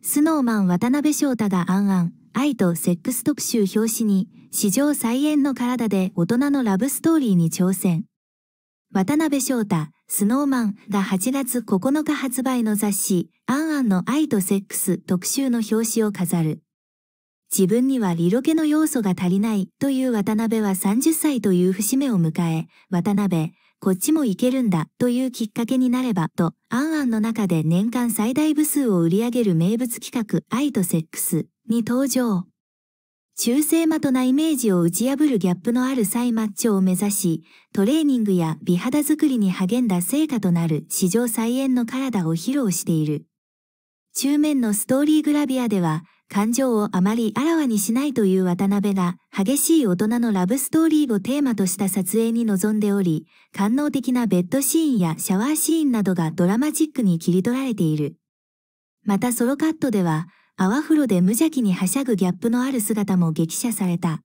スノーマン渡辺翔太がアンアン、愛とセックス特集表紙に、史上最演の体で大人のラブストーリーに挑戦。渡辺翔太、スノーマンが8月9日発売の雑誌、アンアンの愛とセックス特集の表紙を飾る。自分には色気の要素が足りないという渡辺は30歳という節目を迎え、渡辺、こっちもいけるんだというきっかけになればと、アンアンの中で年間最大部数を売り上げる名物企画愛とセックスに登場。中性的なイメージを打ち破るギャップのあるサイマッチョを目指し、トレーニングや美肌作りに励んだ成果となる史上再演の体を披露している。中面のストーリーグラビアでは、感情をあまりあらわにしないという渡辺が、激しい大人のラブストーリーをテーマとした撮影に臨んでおり、官能的なベッドシーンやシャワーシーンなどがドラマチックに切り取られている。またソロカットでは、泡風呂で無邪気にはしゃぐギャップのある姿も激写された。